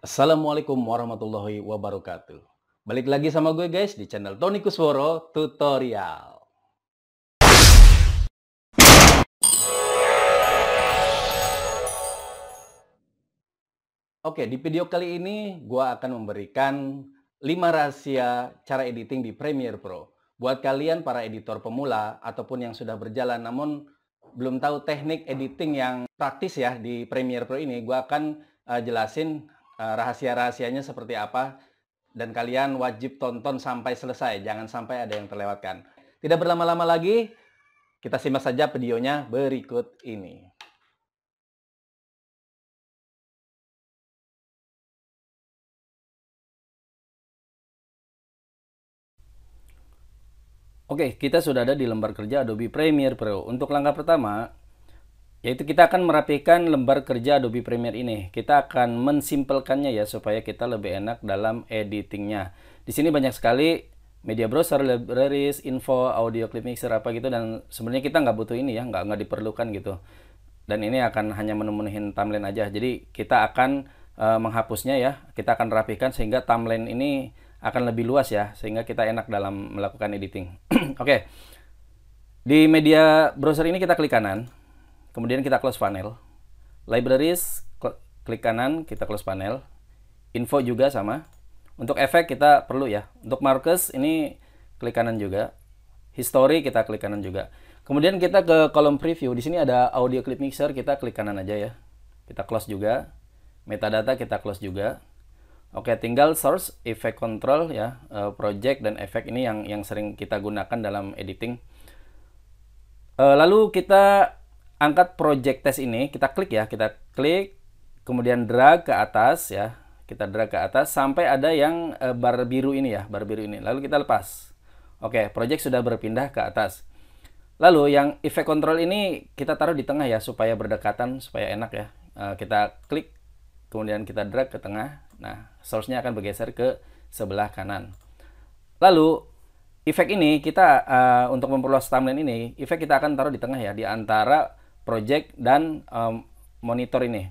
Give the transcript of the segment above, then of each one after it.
Assalamualaikum warahmatullahi wabarakatuh. Balik lagi sama gue guys di channel Tony Kusworo Tutorial. Oke, di video kali ini gue akan memberikan 5 rahasia cara editing di Premiere Pro. Buat kalian para editor pemula ataupun yang sudah berjalan namun belum tahu teknik editing yang praktis ya di Premiere Pro ini, gue akan uh, jelasin Eh, rahasia-rahasianya seperti apa dan kalian wajib tonton sampai selesai, jangan sampai ada yang terlewatkan. Tidak berlama-lama lagi, kita simak saja videonya berikut ini. Oke, kita sudah ada di lembar kerja Adobe Premiere Pro. Untuk langkah pertama, yaitu kita akan merapikan lembar kerja Adobe Premiere ini. Kita akan mensimpelkannya ya supaya kita lebih enak dalam editingnya. Di sini banyak sekali media browser, libraries, info, audio clip mixer apa gitu dan sebenarnya kita nggak butuh ini ya, nggak nggak diperlukan gitu. Dan ini akan hanya menemuin timeline aja. Jadi kita akan e, menghapusnya ya. Kita akan rapikan sehingga timeline ini akan lebih luas ya, sehingga kita enak dalam melakukan editing. Oke. Okay. Di media browser ini kita klik kanan Kemudian kita close panel. Libraries, kl klik kanan, kita close panel. Info juga sama. Untuk efek kita perlu ya. Untuk markers ini klik kanan juga. History kita klik kanan juga. Kemudian kita ke kolom preview. Di sini ada audio clip mixer, kita klik kanan aja ya. Kita close juga. Metadata kita close juga. Oke, tinggal source, effect control ya, eh, project dan efek ini yang yang sering kita gunakan dalam editing. Eh, lalu kita angkat project test ini, kita klik ya, kita klik, kemudian drag ke atas ya, kita drag ke atas sampai ada yang eh, bar biru ini ya, bar biru ini. Lalu kita lepas. Oke, project sudah berpindah ke atas. Lalu yang effect control ini kita taruh di tengah ya supaya berdekatan, supaya enak ya. Eh, kita klik, kemudian kita drag ke tengah. Nah, source-nya akan bergeser ke sebelah kanan. Lalu efek ini kita uh, untuk memperluas timeline ini, efek kita akan taruh di tengah ya, di antara project dan um, monitor ini.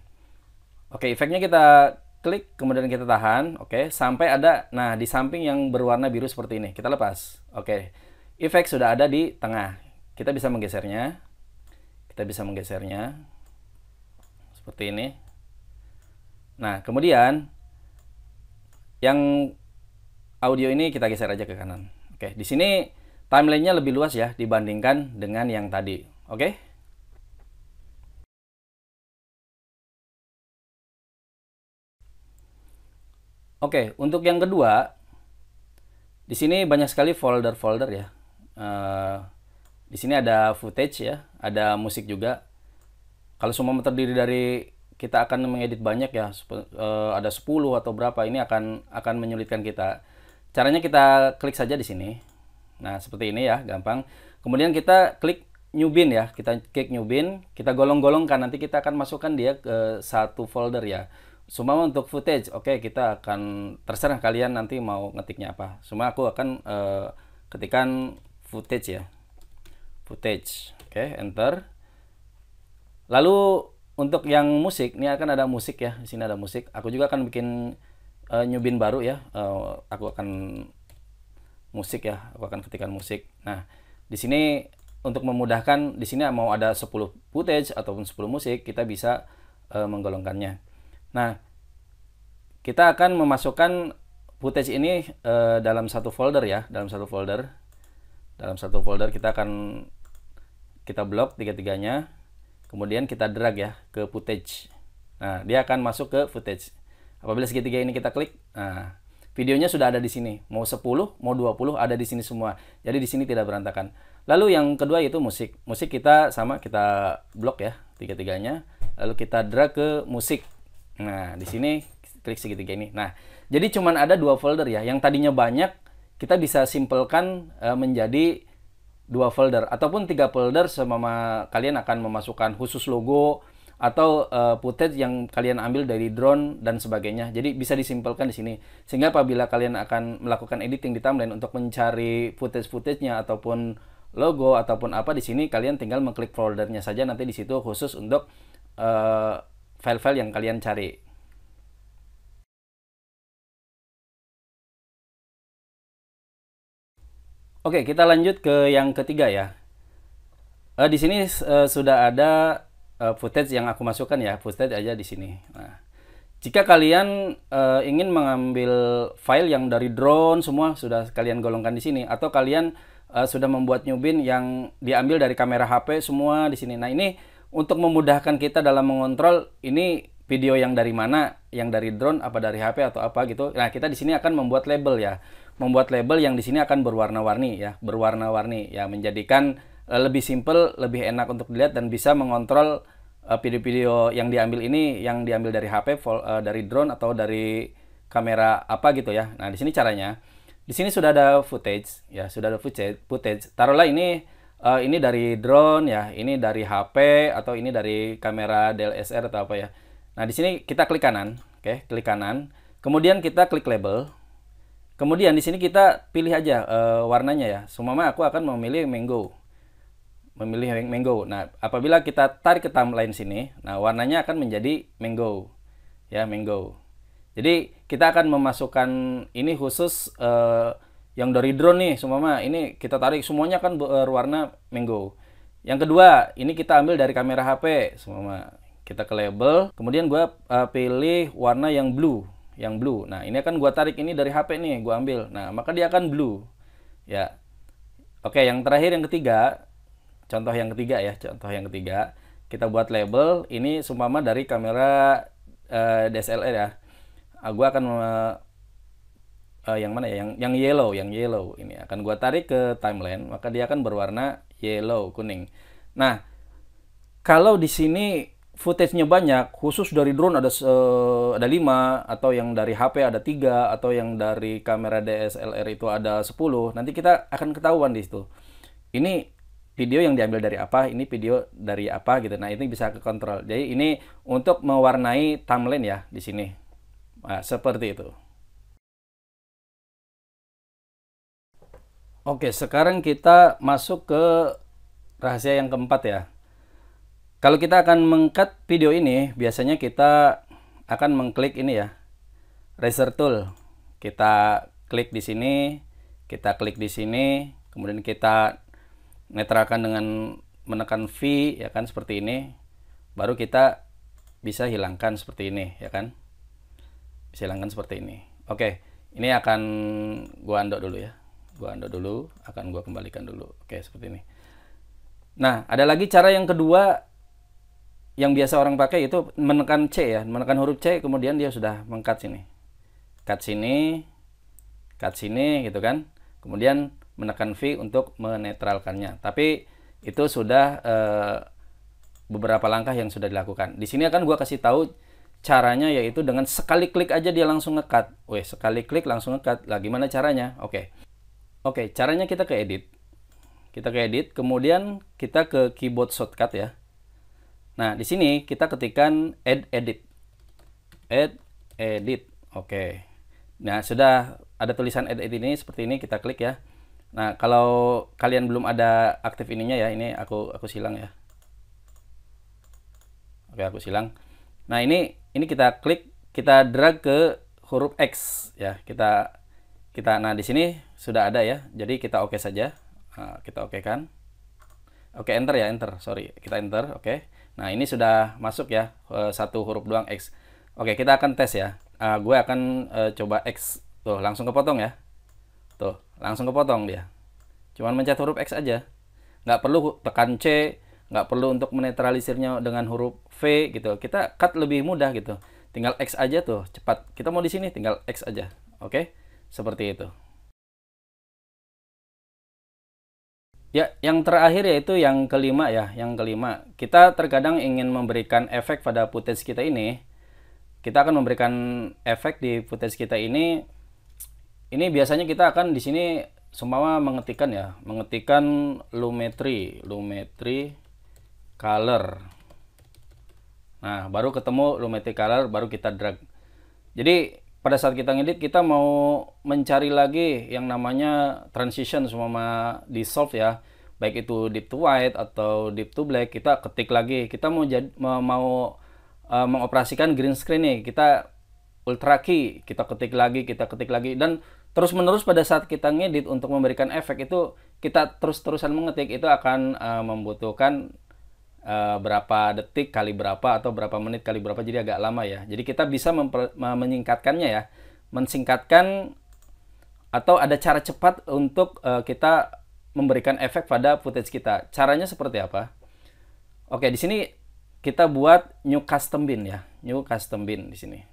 Oke, efeknya kita klik kemudian kita tahan, oke, sampai ada nah di samping yang berwarna biru seperti ini. Kita lepas. Oke. Efek sudah ada di tengah. Kita bisa menggesernya. Kita bisa menggesernya. Seperti ini. Nah, kemudian yang audio ini kita geser aja ke kanan. Oke, di sini timelinenya lebih luas ya dibandingkan dengan yang tadi. Oke? Oke, untuk yang kedua, di sini banyak sekali folder-folder ya. Uh, di sini ada footage ya, ada musik juga. Kalau semua terdiri dari kita akan mengedit banyak ya, uh, ada 10 atau berapa, ini akan akan menyulitkan kita. Caranya kita klik saja di sini. Nah, seperti ini ya, gampang. Kemudian kita klik new bin ya, kita klik new bin, kita golong-golongkan, nanti kita akan masukkan dia ke satu folder ya. Semua untuk footage, oke okay, kita akan terserah kalian nanti mau ngetiknya apa. Semua aku akan uh, eh, ketikan footage ya, footage, oke okay, enter. Lalu untuk yang musik, ini akan ada musik ya, di sini ada musik. Aku juga akan bikin uh, eh, nyubin baru ya, uh, aku akan musik ya, aku akan ketikan musik. Nah di sini untuk memudahkan di sini mau ada 10 footage ataupun 10 musik kita bisa uh, menggolongkannya Nah, kita akan memasukkan footage ini e, dalam satu folder ya, dalam satu folder. Dalam satu folder kita akan kita blok tiga-tiganya. Kemudian kita drag ya ke footage. Nah, dia akan masuk ke footage. Apabila segitiga ini kita klik, nah, videonya sudah ada di sini. Mau 10, mau 20 ada di sini semua. Jadi di sini tidak berantakan. Lalu yang kedua itu musik. Musik kita sama kita blok ya tiga-tiganya. Lalu kita drag ke musik. Nah, di sini klik segitiga ini. Nah, jadi cuman ada dua folder ya. Yang tadinya banyak, kita bisa simpelkan uh, menjadi dua folder ataupun tiga folder semama kalian akan memasukkan khusus logo atau uh, footage yang kalian ambil dari drone dan sebagainya. Jadi bisa disimpulkan di sini. Sehingga apabila kalian akan melakukan editing di timeline untuk mencari footage-footage-nya ataupun logo ataupun apa di sini kalian tinggal mengklik foldernya saja nanti di situ khusus untuk uh, file-file yang kalian cari. Oke, kita lanjut ke yang ketiga ya. Uh, di sini uh, sudah ada uh, footage yang aku masukkan ya, footage aja di sini. Nah, jika kalian uh, ingin mengambil file yang dari drone semua sudah kalian golongkan di sini, atau kalian uh, sudah membuat nyubin yang diambil dari kamera HP semua di sini. Nah ini untuk memudahkan kita dalam mengontrol ini video yang dari mana, yang dari drone apa dari HP atau apa gitu. Nah, kita di sini akan membuat label ya. Membuat label yang di sini akan berwarna-warni ya, berwarna-warni ya menjadikan e, lebih simple, lebih enak untuk dilihat dan bisa mengontrol e, video-video yang diambil ini yang diambil dari HP, e, dari drone atau dari kamera apa gitu ya. Nah, di sini caranya. Di sini sudah ada footage ya, sudah ada footage. Footage. Taruhlah ini uh, ini dari drone ya, ini dari HP atau ini dari kamera DLSR atau apa ya. Nah, di sini kita klik kanan, oke, okay, klik kanan. Kemudian kita klik label. Kemudian di sini kita pilih aja uh, warnanya ya. Semuanya aku akan memilih mango. Memilih mango. Nah, apabila kita tarik ke timeline sini, nah warnanya akan menjadi mango. Ya, mango. Jadi, kita akan memasukkan ini khusus uh, yang dari drone nih semua ini kita tarik semuanya kan eh, berwarna mango yang kedua ini kita ambil dari kamera HP semua kita ke label kemudian gua uh, pilih warna yang blue yang blue nah ini akan gua tarik ini dari HP nih gua ambil nah maka dia akan blue ya oke yang terakhir yang ketiga contoh yang ketiga ya contoh yang ketiga kita buat label ini seumpama dari kamera uh, eh, DSLR ya uh, akan uh, yang mana ya yang yang yellow yang yellow ini akan gua tarik ke timeline maka dia akan berwarna yellow kuning nah kalau di sini footage-nya banyak khusus dari drone ada uh, ada 5 atau yang dari HP ada tiga atau yang dari kamera DSLR itu ada 10 nanti kita akan ketahuan di situ ini video yang diambil dari apa, ini video dari apa gitu. Nah, ini bisa ke kontrol. Jadi ini untuk mewarnai timeline ya di sini. Nah, seperti itu. Oke, sekarang kita masuk ke rahasia yang keempat ya. Kalau kita akan mengcut video ini, biasanya kita akan mengklik ini ya, Razor Tool. Kita klik di sini, kita klik di sini, kemudian kita netralkan dengan menekan V ya kan seperti ini. Baru kita bisa hilangkan seperti ini ya kan. Bisa hilangkan seperti ini. Oke, ini akan gua andok dulu ya gua undo dulu akan gua kembalikan dulu oke seperti ini nah ada lagi cara yang kedua yang biasa orang pakai itu menekan C ya menekan huruf C kemudian dia sudah mengkat sini cut sini cut sini gitu kan kemudian menekan V untuk menetralkannya tapi itu sudah e, beberapa langkah yang sudah dilakukan di sini akan gua kasih tahu caranya yaitu dengan sekali klik aja dia langsung ngekat. Weh, sekali klik langsung ngekat. Lah gimana caranya? Oke. Okay. Oke, caranya kita ke edit. Kita ke edit, kemudian kita ke keyboard shortcut ya. Nah, di sini kita ketikkan add edit. Add edit. Oke. Nah, sudah ada tulisan add edit ini seperti ini kita klik ya. Nah, kalau kalian belum ada aktif ininya ya, ini aku aku silang ya. Oke, aku silang. Nah, ini ini kita klik, kita drag ke huruf X ya. Kita kita nah di sini sudah ada ya jadi kita oke okay saja nah, kita oke okay kan oke okay, enter ya enter sorry kita enter oke okay. nah ini sudah masuk ya eh, satu huruf doang x oke okay, kita akan tes ya uh, gue akan uh, coba x tuh langsung kepotong ya tuh langsung kepotong dia cuman mencet huruf x aja nggak perlu tekan c nggak perlu untuk menetralisirnya dengan huruf v gitu kita cut lebih mudah gitu tinggal x aja tuh cepat kita mau di sini tinggal x aja oke okay? seperti itu Ya, yang terakhir yaitu yang kelima ya, yang kelima. Kita terkadang ingin memberikan efek pada footage kita ini. Kita akan memberikan efek di footage kita ini. Ini biasanya kita akan di sini semua mengetikkan ya, mengetikkan lumetri, lumetri color. Nah, baru ketemu lumetri color baru kita drag. Jadi pada saat kita ngedit kita mau mencari lagi yang namanya transition semua di solve ya baik itu deep to white atau deep to black kita ketik lagi kita mau jadi mau uh, mengoperasikan green screen nih kita ultra key kita ketik lagi kita ketik lagi dan terus menerus pada saat kita ngedit untuk memberikan efek itu kita terus terusan mengetik itu akan uh, membutuhkan Eh, berapa detik kali berapa atau berapa menit kali berapa jadi agak lama ya jadi kita bisa menyingkatkannya ya mensingkatkan atau ada cara cepat untuk uh, kita memberikan efek pada footage kita caranya seperti apa oke di sini kita buat new custom bin ya new custom bin di sini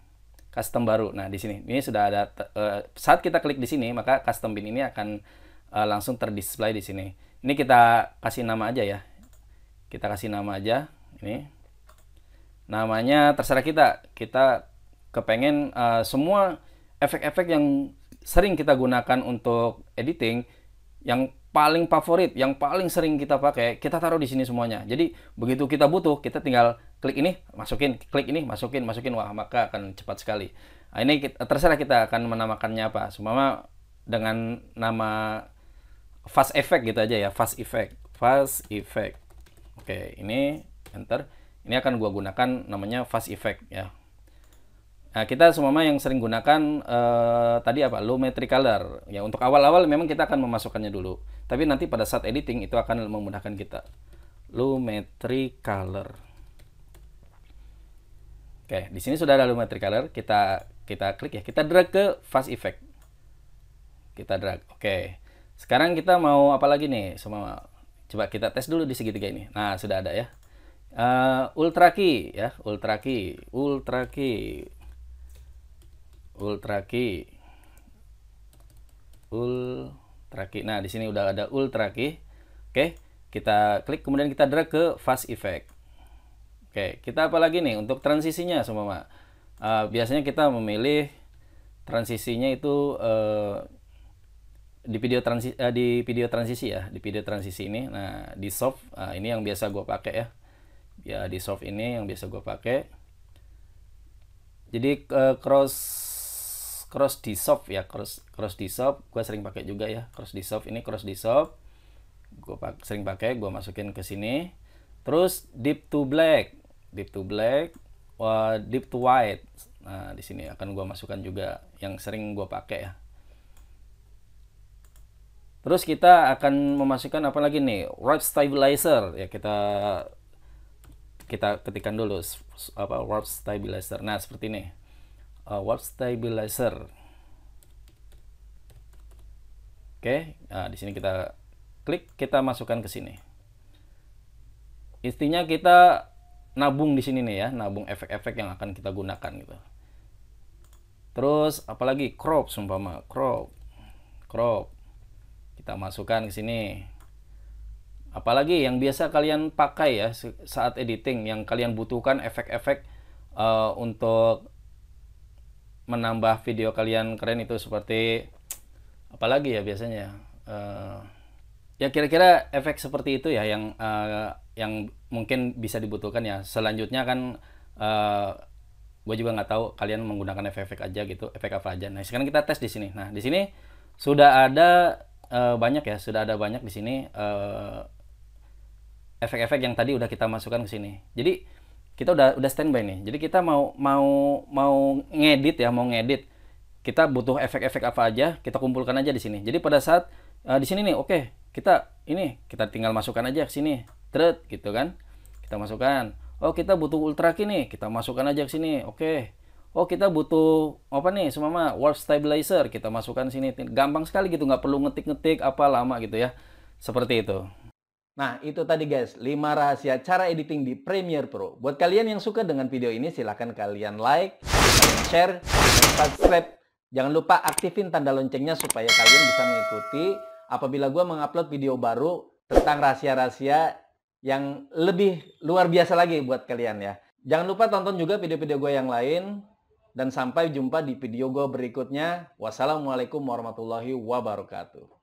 custom baru nah di sini ini sudah ada uh, saat kita klik di sini maka custom bin ini akan uh, langsung terdisplay di sini ini kita kasih nama aja ya kita kasih nama aja ini namanya terserah kita kita kepengen uh, semua efek-efek yang sering kita gunakan untuk editing yang paling favorit yang paling sering kita pakai kita taruh di sini semuanya jadi begitu kita butuh kita tinggal klik ini masukin klik ini masukin masukin wah maka akan cepat sekali nah, ini kita, terserah kita akan menamakannya apa semua dengan nama fast effect gitu aja ya fast effect fast effect Oke, ini enter. Ini akan gua gunakan namanya fast effect ya. Nah, kita semua yang sering gunakan eh, tadi apa? Lumetri color. Ya, untuk awal-awal memang kita akan memasukkannya dulu. Tapi nanti pada saat editing itu akan memudahkan kita. lumetri color. Oke, di sini sudah ada lumetri color. Kita kita klik ya. Kita drag ke fast effect. Kita drag. Oke. Sekarang kita mau apa lagi nih, semua? Coba kita tes dulu di segitiga ini. Nah, sudah ada ya. Uh, ultra key ya, ultra key, ultra key. Ultra key. Ultra key. Nah, di sini udah ada ultra key. Oke, kita klik kemudian kita drag ke fast effect. Oke, kita apa lagi nih untuk transisinya semua, Uh, eh, biasanya kita memilih transisinya itu uh, di video transisi uh, eh, di video transisi ya di video transisi ini nah di soft uh, ini yang biasa gue pakai ya ya di soft ini yang biasa gue pakai jadi uh, cross cross di soft ya cross cross di soft gue sering pakai juga ya cross di soft ini cross di soft gue pak sering pakai gue masukin ke sini terus deep to black deep to black uh, deep to white nah di sini akan gue masukkan juga yang sering gue pakai ya Terus kita akan memasukkan apa lagi nih? Warp stabilizer ya kita kita ketikkan dulu apa warp stabilizer. Nah, seperti ini. Uh, warp stabilizer. Oke, okay. nah di sini kita klik, kita masukkan ke sini. Intinya kita nabung di sini nih ya, nabung efek-efek yang akan kita gunakan gitu. Terus apalagi crop sumpama crop. Crop kita masukkan ke sini. Apalagi yang biasa kalian pakai ya saat editing yang kalian butuhkan efek-efek uh, untuk menambah video kalian keren itu seperti apalagi ya biasanya uh, ya kira-kira efek seperti itu ya yang uh, yang mungkin bisa dibutuhkan ya selanjutnya kan uh, gue juga nggak tahu kalian menggunakan efek-efek aja gitu efek apa aja nah sekarang kita tes di sini nah di sini sudah ada uh, banyak ya sudah ada banyak di sini efek eh, efek-efek yang tadi udah kita masukkan ke sini jadi kita udah udah standby nih jadi kita mau mau mau ngedit ya mau ngedit kita butuh efek-efek apa aja kita kumpulkan aja di sini jadi pada saat uh, di sini nih oke okay, kita ini kita tinggal masukkan aja ke sini thread gitu kan kita masukkan oh kita butuh ultra key nih kita masukkan aja ke sini oke okay oh kita butuh apa nih semama warp stabilizer kita masukkan sini gampang sekali gitu nggak perlu ngetik-ngetik apa lama gitu ya seperti itu Nah itu tadi guys 5 rahasia cara editing di Premiere Pro Buat kalian yang suka dengan video ini silahkan kalian like, share, subscribe Jangan lupa aktifin tanda loncengnya supaya kalian bisa mengikuti Apabila gue mengupload video baru tentang rahasia-rahasia yang lebih luar biasa lagi buat kalian ya Jangan lupa tonton juga video-video gue yang lain dan sampai jumpa di video gue berikutnya. Wassalamualaikum warahmatullahi wabarakatuh.